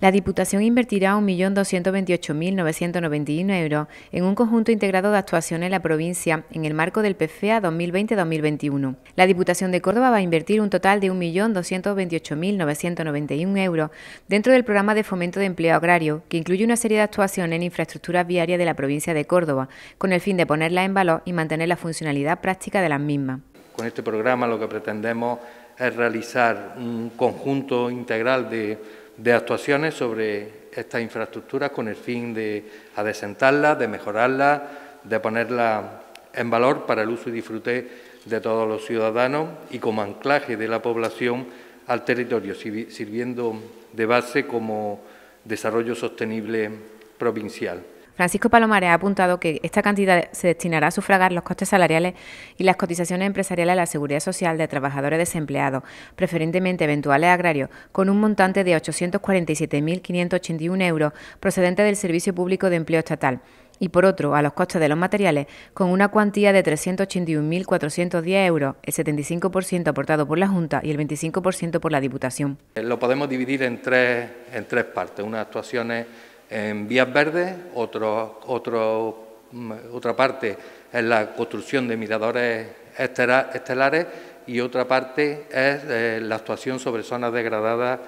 La Diputación invertirá 1.228.991 euros en un conjunto integrado de actuaciones en la provincia en el marco del PFEA 2020-2021. La Diputación de Córdoba va a invertir un total de 1.228.991 euros dentro del programa de fomento de empleo agrario, que incluye una serie de actuaciones en infraestructuras viarias de la provincia de Córdoba, con el fin de ponerla en valor y mantener la funcionalidad práctica de las mismas. Con este programa lo que pretendemos es realizar un conjunto integral de de actuaciones sobre estas infraestructuras con el fin de adesentarlas, de mejorarlas, de ponerlas en valor para el uso y disfrute de todos los ciudadanos y como anclaje de la población al territorio, sirviendo de base como desarrollo sostenible provincial. Francisco Palomares ha apuntado que esta cantidad se destinará a sufragar los costes salariales y las cotizaciones empresariales a la seguridad social de trabajadores desempleados, preferentemente eventuales agrarios, con un montante de 847.581 euros procedente del Servicio Público de Empleo Estatal y por otro a los costes de los materiales, con una cuantía de 381.410 euros, el 75% aportado por la Junta y el 25% por la Diputación. Eh, lo podemos dividir en tres, en tres partes, unas actuaciones en vías verdes, otro, otro, mm, otra parte es la construcción de miradores estelares y otra parte es eh, la actuación sobre zonas degradadas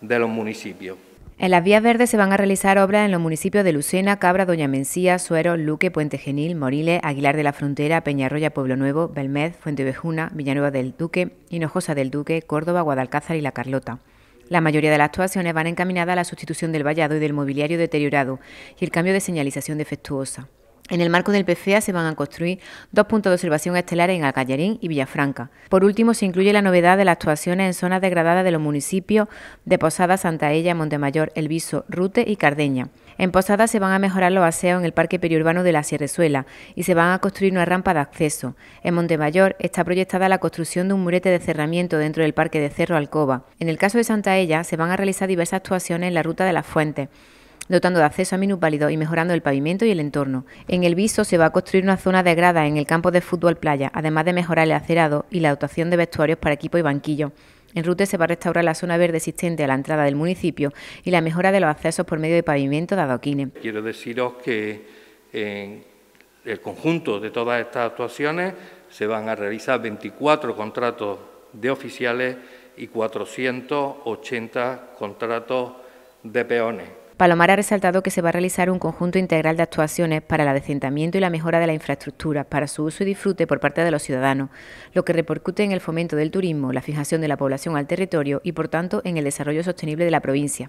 de los municipios. En las vías verdes se van a realizar obras en los municipios de Lucena, Cabra, Doña Mencía, Suero, Luque, Puente Genil, Moriles, Aguilar de la Frontera, Peñarroya, Pueblo Nuevo, Belmed, vejuna Villanueva del Duque, Hinojosa del Duque, Córdoba, Guadalcázar y La Carlota. La mayoría de las actuaciones van encaminadas a la sustitución del vallado y del mobiliario deteriorado y el cambio de señalización defectuosa. En el marco del PCA se van a construir dos puntos de observación estelares en Alcallarín y Villafranca. Por último, se incluye la novedad de las actuaciones en zonas degradadas de los municipios de Posada, Santa Montemayor, Elviso, Rute y Cardeña. En Posada se van a mejorar los aseos en el parque periurbano de la Sierrezuela y se van a construir una rampa de acceso. En Montemayor está proyectada la construcción de un murete de cerramiento dentro del parque de Cerro Alcoba. En el caso de Santa Ella se van a realizar diversas actuaciones en la ruta de las fuentes dotando de acceso a minusválidos y mejorando el pavimento y el entorno. En el Viso se va a construir una zona de grada en el campo de fútbol playa, además de mejorar el acerado y la dotación de vestuarios para equipo y banquillo. En Rute se va a restaurar la zona verde existente a la entrada del municipio y la mejora de los accesos por medio de pavimento de adoquines. Quiero deciros que en el conjunto de todas estas actuaciones se van a realizar 24 contratos de oficiales y 480 contratos de peones. Palomar ha resaltado que se va a realizar un conjunto integral de actuaciones para el adecentamiento y la mejora de la infraestructura, para su uso y disfrute por parte de los ciudadanos, lo que repercute en el fomento del turismo, la fijación de la población al territorio y, por tanto, en el desarrollo sostenible de la provincia.